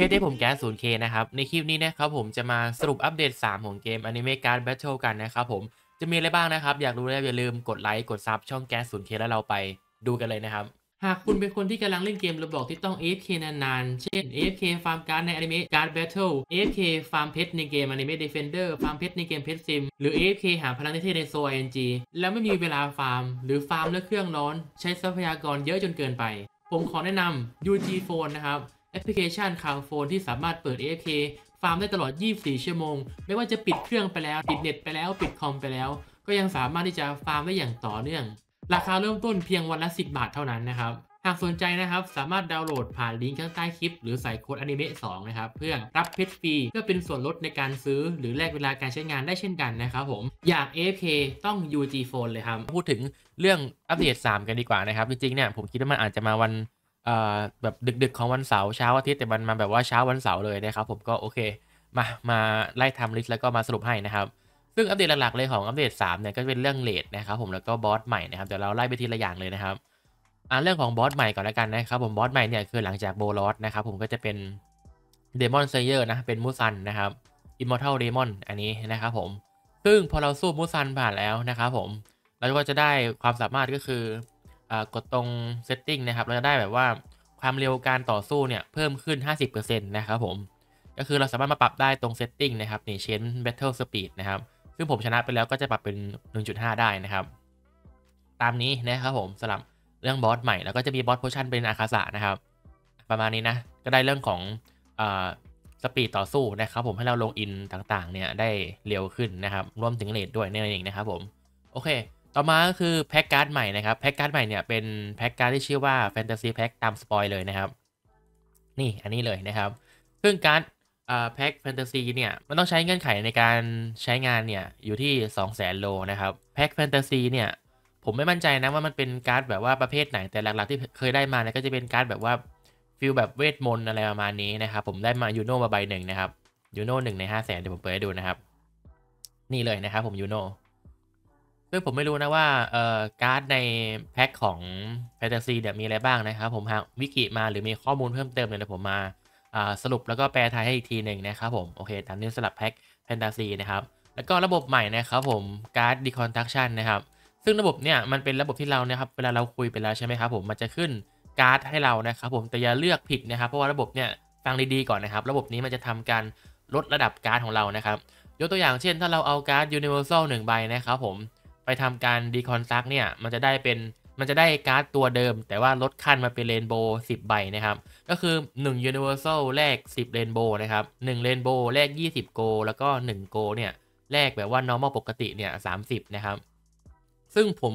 เคที่ผมแก๊สศูนะครับ ในคลิปนี้นะครับผมจะมาสรุปอัปเดต3ของเกมอเมะการ์ดแบทเทิลกันนะครับผมจะมีอะไรบ้างนะครับ อยากรู้แล้วอย่าลืมกดไลค์กดซับช่องแก๊สเคแล้วเราไป ดูกันเลยนะครับ หากคุณเป็นคนที่กำลังเล่นเกมระบอกที่ต้อง AFK นาน ๆ เช่น AFK ฟาร์มการ์ดในเมะการ์ดแบทเทิล AFK ฟาร์มเพชรในเกมอนิเมะเดฟเ e นเดอร์ฟาร์มเพชรในเกมเพชรซิมหรือ AFK หาพลังเทศในโซนจีแล้วไม่มีเวลาฟาร์ม หรือฟาร์มแล้วเครื่องร้อน ใช้ทรัพยากรเยอะจนเกินไป ผมขอแนะนำ UG Phone นะครับแอปพลิเคชันคาวโฟนที่สามารถเปิด AFK ฟาร์มได้ตลอด 24 ชั่วโมง ไม่ว่าจะปิดเครื่องไปแล้ว ปิดเน็ตไปแล้วปิดคอมไปแล้ว ก็ยังสามารถที่จะฟาร์มได้อย่างต่อเนื่อง ราคาเริ่มต้นเพียงวันละ 10 บาทเท่านั้นนะครับหากสนใจนะครับ สามารถดาวน์โหลดผ่านลิงก์ข้างใต้คลิปหรือใส่โค้ดอนิเมะ 2 นะครับ เพื่อรับเพชรฟรีเพื่อเป็นส่วนลดในการซื้อหรือแลกเวลาการใช้งานได้เช่นกันนะครับผมอยาก AFK ต้อง UG Phone เลยครับพูดถึงเรื่องอัปเดต3 กันดีกว่านะครับจริงๆเนี่ยผมคิดว่ามันอาจจะมาวันแบบดึก ๆ ของวันเสาร์เช้าอาทิตย์แต่มันมาแบบว่าเช้าวันเสาร์เลยนะครับผมก็โอเคมามาไล่ทำลิสต์แล้วก็มาสรุปให้นะครับ ซึ่งอัปเดตหลักๆเลยของอัปเดต3เนี่ยก็เป็นเรื่องเลดนะครับผมแล้วก็บอสใหม่นะครับเดี๋ยวเราไล่ไปทีละอย่างเลยนะครับอ่าเรื่องของบอสใหม่ก่อนแล้วกันนะครับผมบอสใหม่เนี่ยคือหลังจากโบลอสนะครับผมก็จะเป็นเดมอนเซเยอร์นะเป็นมูซันนะครับอิมมอร์ทัลเดมอนอันนี้นะครับผมซึ่งพอเราสู้มูซันผ่านแล้วนะครับผมเราก็จะได้ความสามารถก็คือกดตรง setting นะครับเราจะได้แบบว่าความเร็วการต่อสู้เนี่ยเพิ่มขึ้น 50%นะครับผมก็คือเราสามารถมาปรับได้ตรง setting นะครับนี่เชน battle speed นะครับซึ่งผมชนะไปแล้วก็จะปรับเป็น 1.5 ได้นะครับ ตามนี้นะครับผมสลับเรื่องบอสใหม่แล้วก็จะมีบอสโพชั่นเป็นอาคาสะนะครับประมาณนี้นะ ก็ได้เรื่องของสปีดต่อสู้นะครับผมให้เราลงอินต่างๆเนี่ยได้เร็วขึ้นนะครับ รวมถึงเลดด้วยนั่นเองนะครับผมโอเคต่อมาก็คือแพ็กการ์ดใหม่นะครับ แพ็กการ์ดใหม่เนี่ยเป็นแพ็กการ์ดที่ชื่อว่าแฟนตาซีแพ็กตามสปอยเลยนะครับ นี่อันนี้เลยนะครับ ซึ่งการ์ดแพ็กแฟนตาซีเนี่ยมันต้องใช้เงื่อนไขในการใช้งานเนี่ยอยู่ที่2 0 0 0 0 0โลนะครับ แพ็กแฟนตาซีเนี่ยผมไม่มั่นใจนะว่ามันเป็นการ์ดแบบว่าประเภทไหนแต่หลักๆที่เคยได้มาเนี่ยก็จะเป็นการ์ดแบบว่าฟิลแบบเวทมนต์อะไรประมาณนี้นะครับผมได้มายูโน่มาใบหนึ่งนะครับยูโน่หนึ่งในห้าแสนเดี๋ยวผมเปิดให้ดูนะครับนี่เลยนะครับผมยูโน่ซึ่งผมไม่รู้นะว่าเอ่อการ์ดในแพ็คของแฟนตาซีเนี่ยมีอะไรบ้างนะครับ ผมหาวิกิมาหรือมีข้อมูลเพิ่มเติมเนี่ยดี๋ยวผมมาสรุปแล้วก็แปลไทยให้อีกทีหนึ่งนะครับผมโอเคตามนี้สลับแพ็คแฟนตาซีนะครับ แล้วก็ระบบใหม่นะครับผมการ์ดดีคอนทักชันนะครับ ซึ่งระบบเนี่ยมันเป็นระบบที่เรานะครับเวลาเราคุยไปแล้วใช่ไหมครับผมมันจะขึ้นการ์ดให้เรานะครับผมแต่อย่าเลือกผิดนะครับเพราะว่าระบบเนี่ยฟังดีๆก่อนนะครับระบบนี้มันจะทำการลดระดับการ์ดของเรานะครับยกตัวอย่างเช่น ถ้าเราเอาการ์ดยร์แซลหนึ่งใบนะครับผมไปทำการดีคอนซักเนี่ย มันจะได้เป็น มันจะได้การ์ดตัวเดิมแต่ว่าลดขั้นมาเป็นเรนโบว์ิบใบนะครับ ก็คือ 1 Universal แลก10เรนโบว์นะครับ 1เรนโบวแลก20 โกแล้วก็ 1 โกเนี่ยแลกแบบว่า normal ปกติเนี่ย 30 นะครับ ซึ่งผม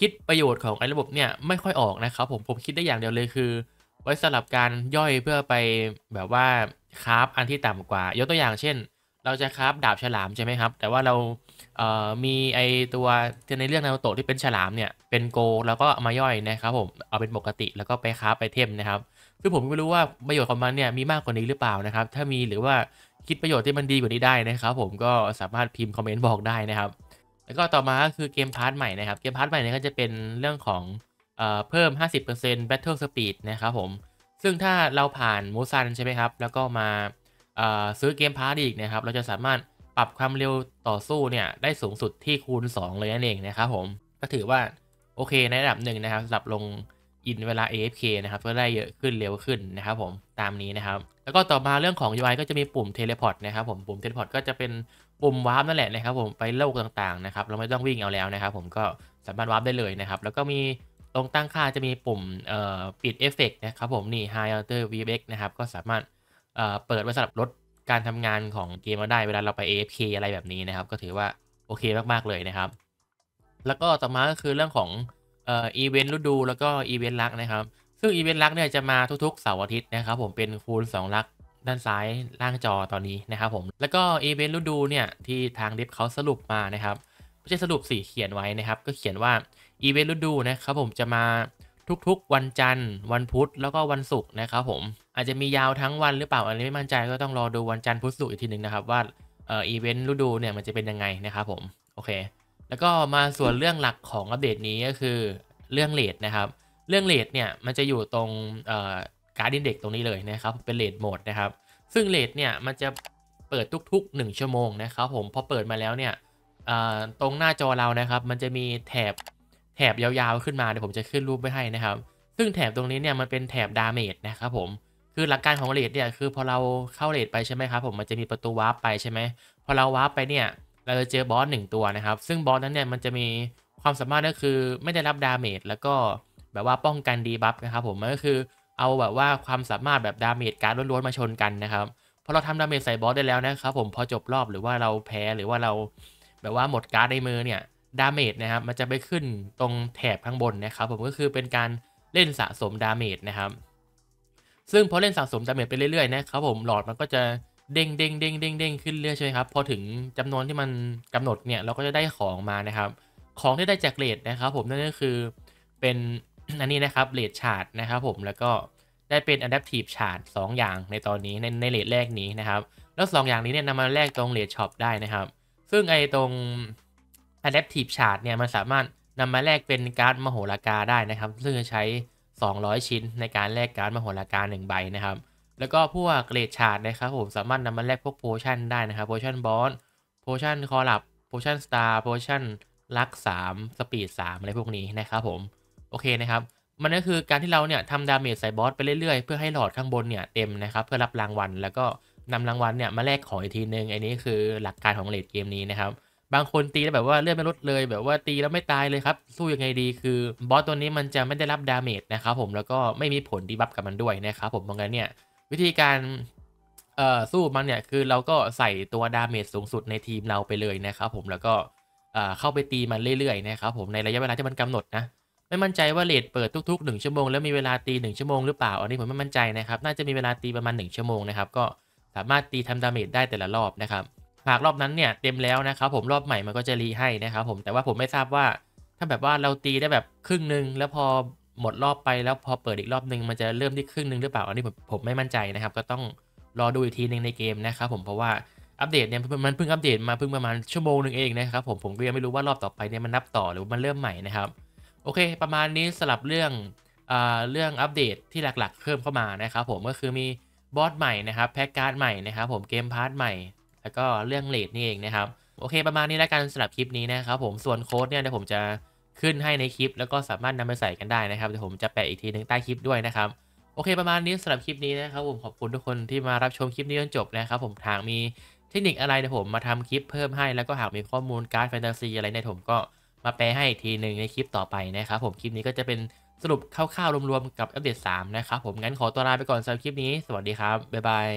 คิดประโยชน์ของไอ้ระบบเนี่ยไม่ค่อยออกนะครับผมผมคิดได้อย่างเดียวเลยคือ ไว้สลับการย่อยเพื่อไปแบบว่าคราฟอันที่ต่ำกว่า ยกตัวอย่างเช่นเราจะคราฟดาบฉลามใช่ไหมครับแต่ว่าเราเอ่อมีไอตัวในเรื่องนาโตะที่เป็นฉลามเนี่ยเป็นโกแล้วก็มาย่อยนะครับผมเอาเป็นปกติแล้วก็ไปคราฟไปเทมนะครับซึ่งผมไม่รู้ว่าประโยชน์ของมันเนี่ยมีมากกว่านี้หรือเปล่านะครับถ้ามีหรือว่าคิดประโยชน์ที่มันดีกว่านี้ได้นะครับผมก็สามารถพิมพ์คอมเมนต์บอกได้นะครับ แล้วก็ต่อมาก็คือเกมพาร์ทใหม่นะครับเกมพาร์ทใหม่เนี่ยก็จะเป็นเรื่องของเอ่อเพิ่ม 50% battle speed นะครับผมซึ่งถ้าเราผ่านมูซันใช่ไหมครับแล้วก็มาซื้อเกมพาร์ตอีกนะครับเราจะสามารถปรับความเร็วต่อสู้เนี่ยได้สูงสุดที่คูณ2เลยนั่นเองนะครับผมก็ถือว่า โอเค ในระดับหนึ่งนะครับสำหรับลงอินเวลา AFK นะครับก็ได้เยอะขึ้นเร็วขึ้นนะครับผมตามนี้นะครับแล้วก็ต่อมาเรื่องของ UI ก็จะมีปุ่มเทเลพอร์ตนะครับผมปุ่มเทเลพอร์ตก็จะเป็นปุ่มวาร์ปนั่นแหละนะครับ ผมไปโลกต่างๆนะครับเราไม่ต้องวิ่งเอาแล้วนะครับผมก็สามารถวาร์ปได้เลยนะครับแล้วก็มีตรงตั้งค่าจะมีปุ่มปิดเอฟเฟกนะครับผมนี่ High Alter VFX นะครับก็สามารถเออ่เปิดไว้สำหรับลดการทำงานของเกมมาได้เวลาเราไป AFK อะไรแบบนี้นะครับ ก็ถือว่าโอเคมากๆเลยนะครับ แล้วก็ต่อมาก็คือเรื่องของเอ่ออีเวนต์ฤดู แล้วก็อีเวนต์รักนะครับซึ่งอีเวนต์รักเนี่ยจะมาทุกๆเสาร์อาทิตย์นะครับ ผมเป็นคูณ2ลักด้านซ้าย ล่างจอตอนนี้นะครับผมแล้วก็อีเวนต์ฤดูเนี่ยที่ทางเดฟเขาสรุปมานะครับไม่ใช่สรุปสี่เขียนไว้นะครับ ก็เขียนว่าอีเวนต์ฤดูนะครับผมจะมาทุกๆวันจันทร์ วันพุธแล้วก็วันศุกร์นะครับผมอาจจะมียาวทั้งวันหรือเปล่าอันนี้ไม่มั่นใจก็ต้องรอดูวันจันทร์พุธศุกร์อีกทีหนึ่งนะครับว่าเอ่ออีเวนต์ฤดูเนี่ยมันจะเป็นยังไงนะครับผมโอเคแล้วก็มาส่วนเรื่องหลักของอัปเดตนี้ก็คือเรื่องเลทนะครับ เรื่องเลทเนี่ยมันจะอยู่ตรงเอ่อการ์ดินเด็กตรงนี้เลยนะครับเป็นเลทโหมดนะครับซึ่งเลทเนี่ยมันจะเปิดทุก ๆ1ชั่วโมงนะครับผมพอเปิดมาแล้วเนี่ยตรงหน้าจอเรานะครับมันจะมีแถบแถบยาวๆขึ้นมาเดี๋ยวผมจะขึ้นรูปไว้ให้นะครับซึ่งแถบตรงนี้เนี่ยมันเป็นแถบดาเมจนะครับผมคือหลักการของเลดเนี่ยคือพอเราเข้าเลดไปใช่ไหมครับผมมันจะมีประตูวาร์ปไปใช่ไหมพอเราวาร์ปไปเนี่ยเราจะเจอบอสหนึ่งตัวนะครับซึ่งบอสนั้นเนี่ยมันจะมีความสามารถก็คือไม่ได้รับดาเมจแล้วก็แบบว่าป้องกันดีบัฟนะครับผมมันก็คือเอาแบบว่าความสามารถแบบดาเมจการล้วนๆมาชนกันนะครับพอเราทำดาเมจใส่บอสได้แล้วนะครับผมพอจบรอบหรือว่าเราแพ้หรือว่าเราแบบว่าหมดการ์ดในมือเนี่ยดาเมจนะครับมันจะไปขึ้นตรงแถบข้างบนนะครับผมก็คือเป็นการเล่นสะสมดาเมจนะครับ ซึ่งพอเล่นสะสมดาเมจไปเรื่อยๆนะครับ ผมหลอดมันก็จะเด้งเด้งเด้งเด้งเด้งขึ้นเรื่อยใช่ไหมครับพอถึงจำนวนที่มันกำหนดเนี่ยเราก็จะได้ของมานะครับ ของที่ได้จากเลดนะครับ ผมนั่นก็คือเป็นอันนี้นะครับเลดชาร์ดนะครับผมแล้วก็ได้เป็นอะดั t i ีฟ c า a r t 2อย่างในตอนนี้ในในเลดแรกนี้นะครับ แล้ว 2อย่างนี้เนี่ยนำมาแลกตรงเลดช็อปได้นะครับ ซึ่งไอตรง Adaptive Shard เนี่ยมันสามารถนำมาแลกเป็นการ์ดมโหฬารกาได้นะครับ ซึ่งจะใช้ 200 ชิ้นในการแลกการ์ดมโหฬารกา1ใบนะครับ แล้วก็พวกเกรดชาร์ดนะครับ ผมสามารถนำมาแลกพวกโพชั่นได้นะครับโพชั่นบอสโพชั่นคอรับโพชั่นสตาร์โพชั่นลัก3สปีด3อะไรพวกนี้นะครับผมโอเคนะครับมันก็คือการที่เราเนี่ยทำดาเมจใส่บอสไปเรื่อยๆเพื่อให้หลอดข้างบนเนี่ยเต็มนะครับเพื่อรับรางวัลแล้วก็นำรางวัลเนี่ยมาแลกของอีกทีนึงอันนี้คือหลักการของเลดเกมนี้นะครับบางคนตีแล้วแบบว่าเลือดไม่ลดเลย แบบว่าตีแล้วไม่ตายเลยครับสู้ยังไงดี คือบอสตัวนี้มันจะไม่ได้รับดาเมจนะครับผมแล้วก็ไม่มีผลดีบัฟกับมันด้วยนะครับผมเพราะงั้นเนี่ยวิธีการเอ่อสู้มันเนี่ยคือเราก็ใส่ตัวดาเมจสูงสุดในทีมเราไปเลยนะครับผมแล้วก็เอ่อเข้าไปตีมันเรื่อยๆนะครับผมในระยะเวลาที่มันกำหนดนะ ไม่มั่นใจว่าเลดเปิดทุกๆ1ชั่วโมงแล้วมีเวลาตี1ชั่วโมงหรือเปล่าอันนี้ผมไม่มั่นใจนะครับ น่าจะมีเวลาตีประมาณ1ชั่วโมงนะครับก็สามารถตีทำดาเมจได้แต่ละรอบนะครับหากรอบนั้นเนี่ยเต็มแล้วนะครับผมรอบใหม่มันก็จะรีให้นะครับผมแต่ว่าผมไม่ทราบว่า ถ้าแบบว่าเราตีได้แบบครึ่งหนึ่งแล้วพอหมดรอบไปแล้วพอเปิดอีกรอบหนึ่งมันจะเริ่มที่ครึ่งหนึ่งหรือเปล่าอันนี้ผมผมไม่มั่นใจนะครับก็ต้องรอดูอีกทีหนึ่งในเกมนะครับผมเพราะว่าอัปเดตเนี่ยมันเพิ่งอัปเดตมาเพิ่งประมาณชั่วโมงหนึ่งเองนะครับผมผมก็ยังไม่รู้ว่ารอบต่อไปเนี่ยมันนับต่อหรือมันเริ่มใหม่นะครับโอเค ประมาณนี้สลับเรื่องเรื่องอัปเดตที่หลัก ๆเพิ่มเข้ามานะครับผมก็คือมีบอสใหม่นะครับแพ็กการ์ดใหม่นะครับผมเกมพาร์ทใหม่แล้วก็เรื่องเลทนี่เองนะครับโอเค ประมาณนี้แล้วกันสำหรับคลิปนี้นะครับผมส่วนโค้ดเนี่ยเดี๋ยวผมจะขึ้นให้ในคลิป แล้วก็สามารถนำไปใส่กันได้นะครับเดี๋ยวผมจะแปะอีกทีหนึ่งใต้คลิปด้วยนะครับโอเค ประมาณนี้สำหรับคลิปนี้นะครับผมขอบคุณทุกคนที่มารับชมคลิปนี้จนจบนะครับผมทางมีเทคนิคอะไรเดี๋ยวผมมาทำคลิปเพิ่มให้แล้วก็หากมีข้อมูลการ์ดแฟนตาซีอะไรในผมก็มาแปลให้อีกทีหนึ่งในคลิปต่อไปนะครับผมคลิปนี้ก็จะเป็นสรุปคร่าวๆรวมๆกับอัปเดต3นะครับผมงั้นขอตัวลาไปก่อนสำหรับคลิปนี้ สวัสดีครับบ๊ายบาย